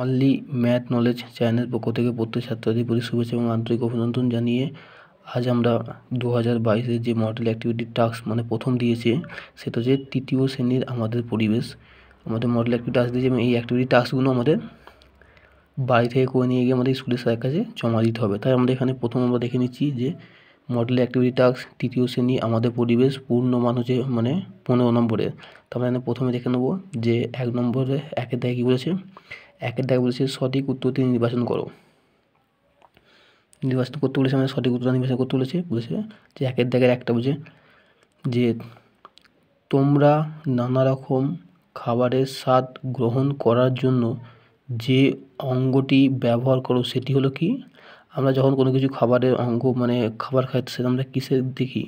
only math knowledge চ্যানেলের পক্ষ থেকে প্রত্যেক ছাত্রদের প্রতি শুভেচ্ছা এবং আন্তরিক অভিনন্দন জানিয়ে আজ আমরা দু হাজার বাইশের যে মডেল অ্যাক্টিভিটি টাস্ক মানে প্রথম দিয়েছে সেটা হচ্ছে তৃতীয় শ্রেণীর আমাদের পরিবেশ আমাদের মডেল অ্যাক্টিভিটি টাস্ক দিয়েছে এবং এই অ্যাক্টিভিটি টাস্কগুলো আমাদের বাড়ি থেকে করে নিয়ে গিয়ে আমাদের স্কুলের স্যারের কাছে জমা দিতে হবে তাই আমরা এখানে প্রথম আমরা দেখে নিচ্ছি যে মডেল অ্যাক্টিভিটি টাস্ক তৃতীয় শ্রেণী আমাদের পরিবেশ পূর্ণ মান হচ্ছে মানে পনেরো নম্বরে তারপরে এখানে প্রথমে দেখে নেবো যে এক নম্বরে একের দায় কী বলেছে একের দাগে বলেছে সঠিক উত্তরটি নির্বাচন করো নির্বাচন করতে বলেছে আমাদের সঠিক উত্তরটা নির্বাচন করতে বলেছে বলেছে যে একের দাগের একটা বুঝে যে তোমরা নানা রকম খাবারের স্বাদ গ্রহণ করার জন্য যে অঙ্গটি ব্যবহার করো সেটি হলো কি আমরা যখন কোনো কিছু খাবারের অঙ্গ মানে খাবার খাই সেটা আমরা কিসে দেখি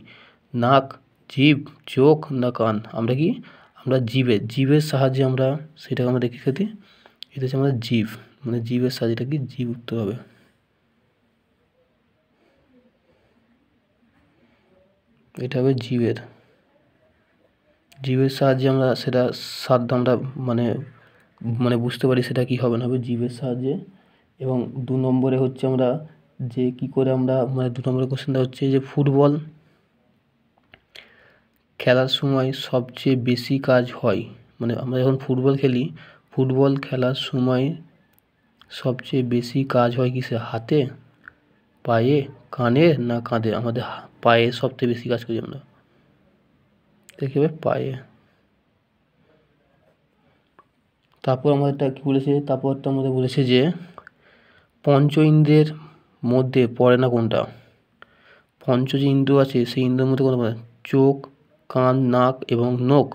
নাক জীব চোখ না কান আমরা কি আমরা জীবের জীবের সাহায্যে আমরা সেটাকে আমরা দেখি খেতে এটা হচ্ছে আমাদের জীব মানে জীবের সাজিটা কি জীব উঠতে হবে এটা হবে জীবের জীবের সাহায্যে আমরা সেটা সাধ্য আমরা মানে মানে বুঝতে পারি সেটা কি হবে না হবে জীবের সাহায্যে এবং দু নম্বরে হচ্ছে আমরা যে কি করে আমরা মানে দু নম্বরের কোশ্চেনটা হচ্ছে যে ফুটবল খেলার সময় সবচেয়ে বেশি কাজ হয় মানে আমরা যখন ফুটবল খেলি ফুটবল খেলার সময় সবচেয়ে বেশি কাজ হয় কিসে হাতে পায়ে কানে না কাঁধে আমাদের পায়ে সবচেয়ে বেশি কাজ করি আমরা দেখি পায়ে তারপর আমাদেরটা কী বলেছে তারপর তো আমাদের বলেছে যে পঞ্চ ইন্দ্রের মধ্যে পড়ে না কোনটা পঞ্চ যে ইন্দ্র আছে সেই ইন্দ্রের মধ্যে কোনটা পড়ে চোখ কান নাক এবং নখ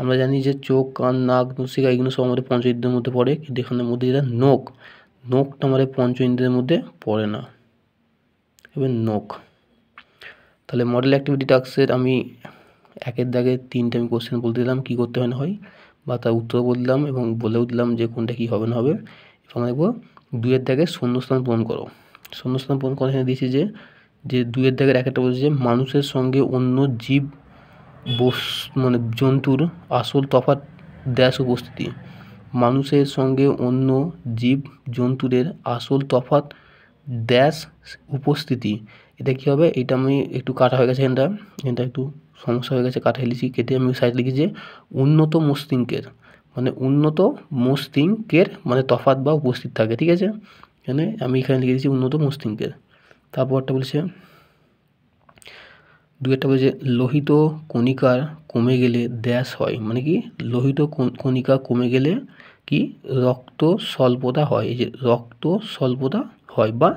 আমরা জানি যে চোখ কান নাক নসিকা এগুলো সব আমাদের পঞ্চ ইন্দ্রের মধ্যে পড়ে কিন্তু এখানে মধ্যে যেটা নোখ নোখটা আমাদের পঞ্চ ইন্দ্রের মধ্যে পড়ে না এবার নোখ তাহলে মডেল অ্যাক্টিভিটি টাস্কের আমি একের দাগে তিনটে আমি কোশ্চেন বলতে দিলাম কী করতে হয় না হয় বা তার উত্তর বললাম এবং বলেও দিলাম যে কোনটা কী হবে না হবে এবং দেখবো দুয়ের দাগে শূন্যস্থান পূরণ করো শূন্যস্থান পূরণ করা এখানে দিয়েছি যে যে দুয়ের দাগের একটা বলছে যে মানুষের সঙ্গে অন্য জীব বস মানে জন্তুর আসল তফাৎ দেশ উপস্থিতি মানুষের সঙ্গে অন্য জীব জন্তুদের আসল তফাৎ দেশ উপস্থিতি এটা কী হবে এটা আমি একটু কাটা হয়ে গেছে এটা এটা একটু সমস্যা হয়ে গেছে কাটা লিখি কেটে আমি সাইড লিখেছি যে উন্নত মস্তিঙ্কের মানে উন্নত মস্তিঙ্কের মানে তফাৎ বা উপস্থিত থাকে ঠিক আছে এখানে আমি এখানে লিখে দিয়েছি উন্নত মস্তিঙ্কের তারপরটা বলছে দু একটা বলছে লোহিত কণিকার কমে গেলে দ্যাশ হয় মানে কি লোহিত কণিকা কমে গেলে কি রক্ত স্বল্পতা হয় এই যে রক্ত স্বল্পতা হয় বা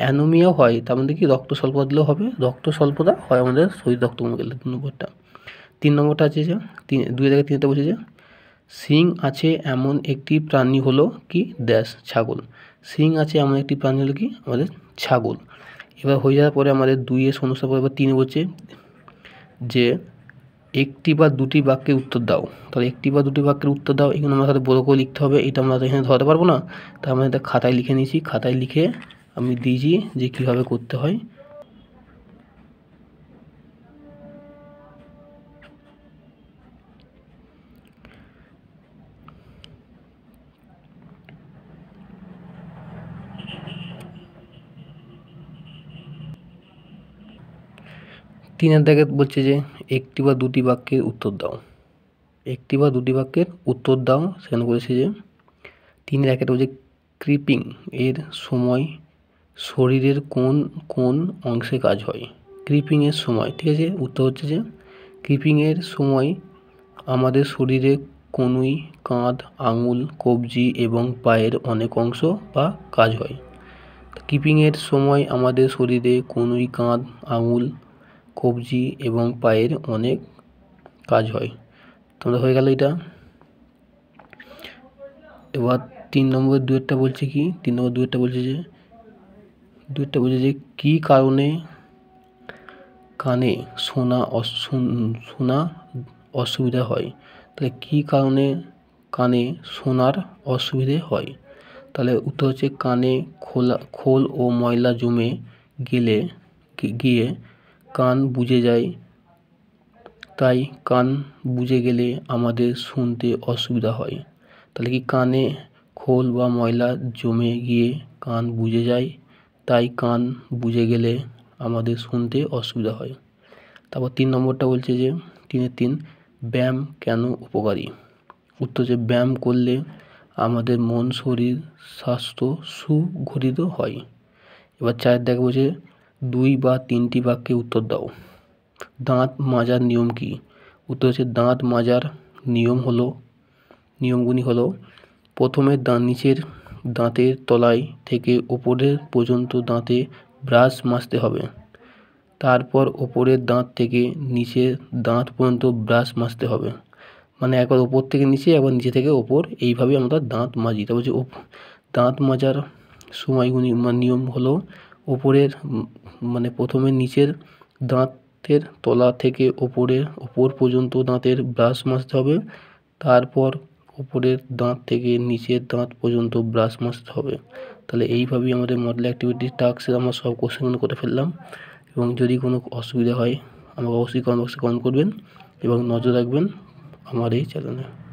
অ্যানোমিয়া হয় তার মধ্যে কি রক্ত স্বল্পতা দিলেও হবে রক্ত স্বল্পতা হয় আমাদের শরীর রক্ত কমে গেলে দু নম্বরটা তিন নম্বরটা আছে যে তিন দুই থেকে তিনটা বলছে যে সিং আছে এমন একটি প্রাণী হলো কি দ্যাশ ছাগল সিং আছে এমন একটি প্রাণী হলো কি আমাদের ছাগল এবার হয়ে যাওয়ার পরে আমাদের দুই এ সমস্যা পরে তিন তিনে বলছে যে একটি বা দুটি বাক্যের উত্তর দাও তাহলে একটি বা দুটি বাক্যের উত্তর দাও এগুলো আমরা তাদের বড় করে লিখতে হবে এটা আমরা এখানে ধরতে পারবো না তা আমরা এটা খাতায় লিখে নিয়েছি খাতায় লিখে আমি দিয়েছি যে কীভাবে করতে হয় তিনের দাগে বলছে যে একটি বা দুটি বাক্যের উত্তর দাও একটি বা দুটি বাক্যের উত্তর দাও সেখানে বলেছে যে তিন একের বলছে ক্রিপিং এর সময় শরীরের কোন কোন অংশে কাজ হয় ক্রিপিংয়ের সময় ঠিক আছে উত্তর হচ্ছে যে ক্রিপিংয়ের সময় আমাদের শরীরে কনুই কাঁধ আঙুল কবজি এবং পায়ের অনেক অংশ বা কাজ হয় কিপিংয়ের সময় আমাদের শরীরে কনুই কাঁধ আঙুল কবজি এবং পায়ের অনেক কাজ হয় তোমরা হয়ে গেল এটা এবার তিন নম্বর দুয়েরটা বলছে কি তিন নম্বর দুয়েরটা বলছে যে দুয়েরটা বলছে যে কী কারণে কানে শোনা শোনা অসুবিধা হয় তাহলে কী কারণে কানে শোনার অসুবিধে হয় তাহলে উত্তর হচ্ছে কানে খোলা খোল ও ময়লা জমে গেলে গিয়ে কান বুজে যায় তাই কান বুজে গেলে আমাদের শুনতে অসুবিধা হয় তাহলে কি কানে খোল বা ময়লা জমে গিয়ে কান বুজে যায় তাই কান বুজে গেলে আমাদের শুনতে অসুবিধা হয় তারপর তিন নম্বরটা বলছে যে তিনের তিন ব্যায়াম কেন উপকারী উত্তর যে ব্যায়াম করলে আমাদের মন শরীর স্বাস্থ্য সুগঠিত হয় এবার চায়ের দেখবো যে দুই বা তিনটি বাক্যে উত্তর দাও দাঁত মাজার নিয়ম কী উত্তর হচ্ছে দাঁত মাজার নিয়ম হলো নিয়মগুলি হলো প্রথমে দাঁত নিচের দাঁতের তলায় থেকে ওপরের পর্যন্ত দাঁতে ব্রাশ মাজতে হবে তারপর ওপরের দাঁত থেকে নিচের দাঁত পর্যন্ত ব্রাশ মাজতে হবে মানে একবার ওপর থেকে নিচে একবার নিচে থেকে ওপর এইভাবে আমরা দাঁত মাজি তারপর হচ্ছে দাঁত মাজার সময়গুলি মানে নিয়ম হলো ওপরের মানে প্রথমে নিচের দাঁতের তলা থেকে ওপরে ওপর পর্যন্ত দাঁতের ব্রাশ মাজতে হবে তারপর ওপরের দাঁত থেকে নিচের দাঁত পর্যন্ত ব্রাশ মাসতে হবে তাহলে এইভাবেই আমাদের মডেল অ্যাক্টিভিটি টাস্কের আমরা সব কোশ্চেনগুলো করে ফেললাম এবং যদি কোনো অসুবিধা হয় আমাকে অবশ্যই কমেন্ট বক্সে কমেন্ট করবেন এবং নজর রাখবেন আমার এই চ্যানেলে